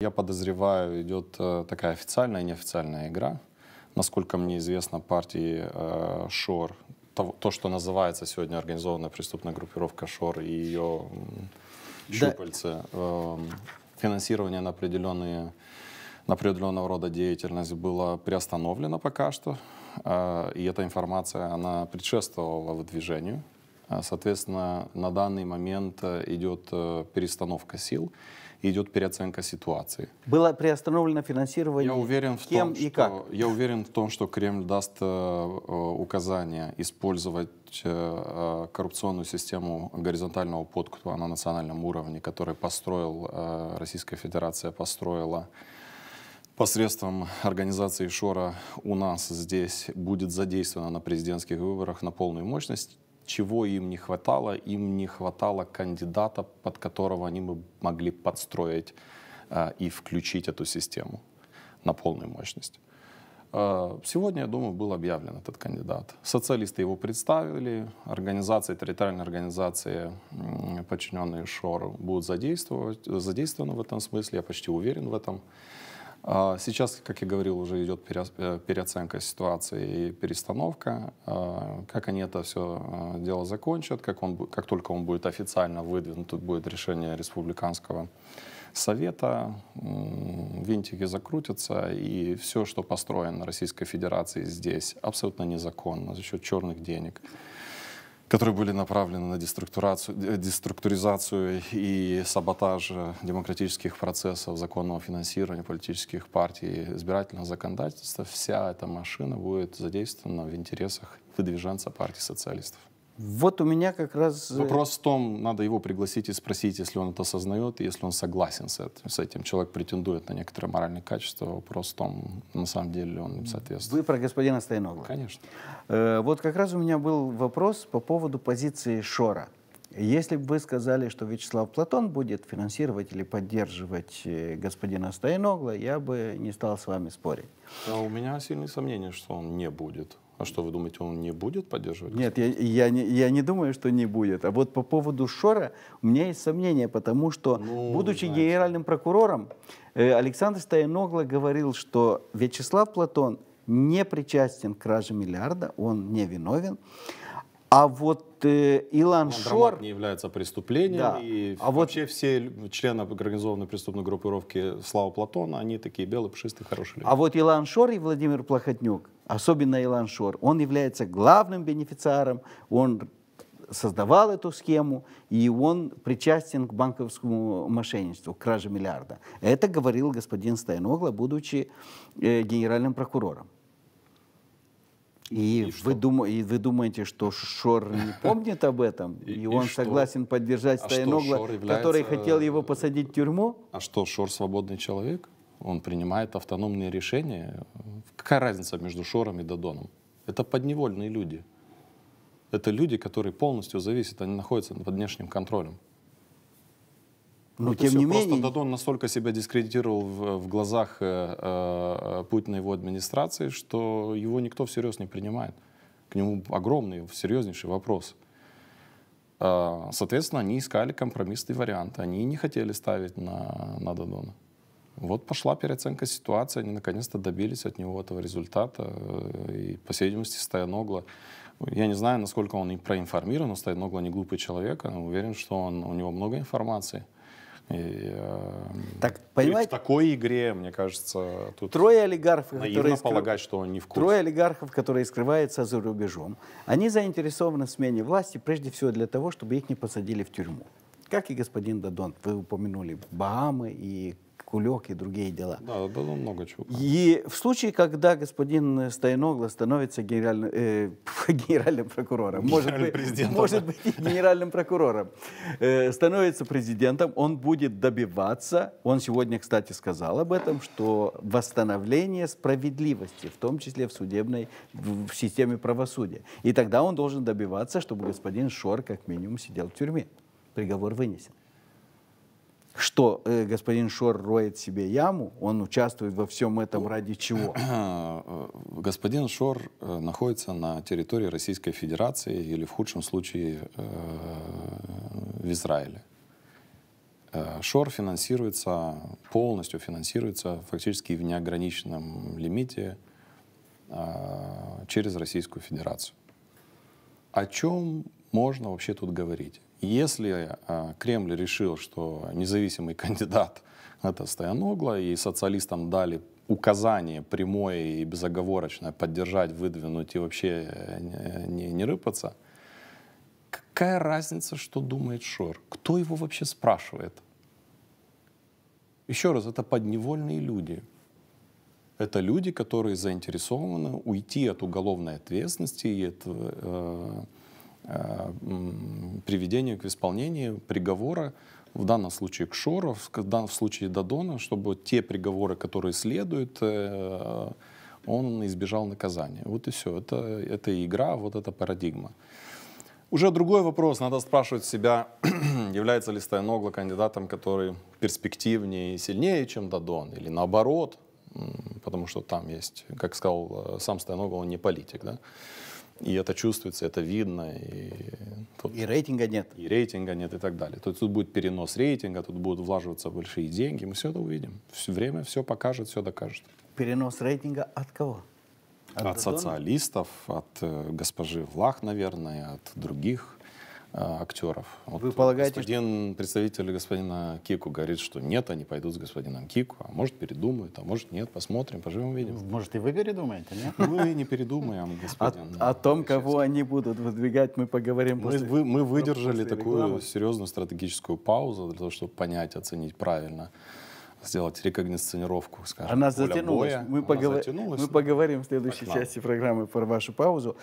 Я подозреваю, идет э, такая официальная и неофициальная игра. Насколько мне известно, партии э, ШОР, то, то, что называется сегодня организованная преступная группировка ШОР и ее э, щупальцы, э, финансирование на определенные на определенного рода деятельность было приостановлено пока что, э, и эта информация, она предшествовала выдвижению а, соответственно, на данный момент э, идет э, перестановка сил, идет переоценка ситуации. Было приостановлено финансирование. Я уверен в кем том, и что, как? Я уверен в том, что Кремль даст э, указание использовать коррупционную систему горизонтального подкупа на национальном уровне, которую построил Российская Федерация, построила посредством организации ШОРа у нас здесь будет задействована на президентских выборах на полную мощность чего им не хватало? Им не хватало кандидата, под которого они бы могли подстроить э, и включить эту систему на полную мощность. Э, сегодня, я думаю, был объявлен этот кандидат. Социалисты его представили, организации, территориальные организации, подчиненные ШОР, будут задействовать, задействованы в этом смысле, я почти уверен в этом. А, сейчас, как я говорил, уже идет э, переоценка ситуации и перестановка. А, как они это все а, дело закончат, как, он, как только он будет официально выдвинут, тут будет решение республиканского совета, винтики закрутятся, и все, что построено Российской Федерацией здесь, абсолютно незаконно за счет черных денег которые были направлены на деструктурацию, э, деструктуризацию и саботаж э, демократических процессов, законного финансирования политических партий, избирательного законодательства, вся эта машина будет задействована в интересах выдвиженца партии социалистов. Вот у меня как раз... Э, вопрос в том, надо его пригласить и спросить, если он это осознает, если он согласен с этим. С этим человек претендует на некоторое моральное качество. Вопрос в том, на самом деле он им соответствует. Вы про господина Стайногла. Конечно. Э, вот как раз у меня был вопрос по поводу позиции Шора. Если бы вы сказали, что Вячеслав Платон будет финансировать или поддерживать э, господина Стояногла, я бы не стал с вами спорить. А у меня сильные сомнения, что он не будет. А что, вы думаете, он не будет поддерживать? Нет, я, я, не, я не думаю, что не будет. А вот по поводу Шора у меня есть сомнения, потому что, ну, будучи знаете. генеральным прокурором, э, Александр Стояногло говорил, что Вячеслав Платон не причастен к краже миллиарда, он не виновен. А вот э, Илан Шор... не является преступлением. Да. И а вообще вот... все члены организованной преступной группировки Слава Платона, они такие белые, пушистые, хорошие люди. А вот Илан Шор и Владимир Плохотнюк особенно Илан Шор, он является главным бенефициаром, он создавал эту схему, и он причастен к банковскому мошенничеству, к краже миллиарда. Это говорил господин Стайногла, будучи э, генеральным прокурором. И, и, вы дум... и вы думаете, что Шор не помнит об этом? И, и он и согласен поддержать а Стайногла, является... который хотел его э, посадить в тюрьму? А что, Шор свободный человек? Он принимает автономные решения. Какая разница между Шором и Дадоном? Это подневольные люди. Это люди, которые полностью зависят, они находятся под внешним контролем. Но вот тем не менее... Просто Дадон настолько себя дискредитировал в, э, в глазах э, э, Путина и его администрации, что его никто всерьез не принимает. К нему огромный, серьезнейший вопрос. А, соответственно, они искали компромиссный вариант. Они не хотели ставить на, на Дадона. Вот пошла переоценка ситуации, они наконец-то добились от него этого результата. Э, и, по всей видимости, Стояногла, ну, я не знаю, насколько он и проинформирован, но Стояногла не глупый человек, я а уверен, что он, у него много информации. И, э, так, понимаете, в такой игре, мне кажется, тут трое олигархов, которые скры... полагать, что он не в курсе. Трое олигархов, которые скрываются за рубежом, они заинтересованы в смене власти прежде всего для того, чтобы их не посадили в тюрьму. Как и господин Дадон, вы упомянули Бахамы и кулек и другие дела. Да, было много чего. И в случае, когда господин Стайногло становится генеральным, э, генеральным прокурором, может быть, может быть и генеральным прокурором, э, становится президентом, он будет добиваться, он сегодня, кстати, сказал об этом, что восстановление справедливости, в том числе в судебной, в, в системе правосудия. И тогда он должен добиваться, чтобы господин Шор как минимум сидел в тюрьме. Приговор вынесен что э, господин Шор роет себе яму, он участвует во всем этом ради чего? Э, господин Шор э, находится на территории Российской Федерации или в худшем случае э, в Израиле. Э, Шор финансируется, полностью финансируется фактически в неограниченном лимите через Российскую Федерацию. О чем можно вообще тут говорить? Если а, Кремль решил, что независимый кандидат это Стояногла, и социалистам дали указание прямое и безоговорочное поддержать, выдвинуть и вообще э, не, не рыпаться, какая разница, что думает Шор? Кто его вообще спрашивает? Еще раз, это подневольные люди. Это люди, которые заинтересованы уйти от уголовной ответственности и от э, приведению к исполнению приговора, в данном случае к Шору, в данном случае Дадона, чтобы те приговоры, которые следуют, э, он избежал наказания. Вот и все. Это, это игра, вот эта парадигма. Уже другой вопрос. Надо спрашивать себя, является ли Стояногло кандидатом, который перспективнее и сильнее, чем Дадон, или наоборот, потому что там есть, как сказал э, сам Стояногло, он не политик. Да? И это чувствуется, это видно. И, тут, и рейтинга нет. И рейтинга нет и так далее. То есть тут будет перенос рейтинга, тут будут влаживаться большие деньги. Мы все это увидим. Все время все покажет, все докажет. Перенос рейтинга от кого? От, от социалистов, от э, госпожи Влах, наверное, от других Э, актеров. Вот Вы полагаете, господин, что... представитель господина Кику говорит, что нет, они пойдут с господином Кику, а может передумают, а может нет, посмотрим, поживем, видим. Может и вы передумаете, нет? Мы не передумаем, господин. О, том, кого они будут выдвигать, мы поговорим после. мы выдержали такую серьезную стратегическую паузу для того, чтобы понять, оценить правильно сделать рекогносценировку, скажем. Она затянулась. Боя. Мы, Она поговор... затянулась. мы ну, поговорим в следующей Пошла. части программы про вашу паузу.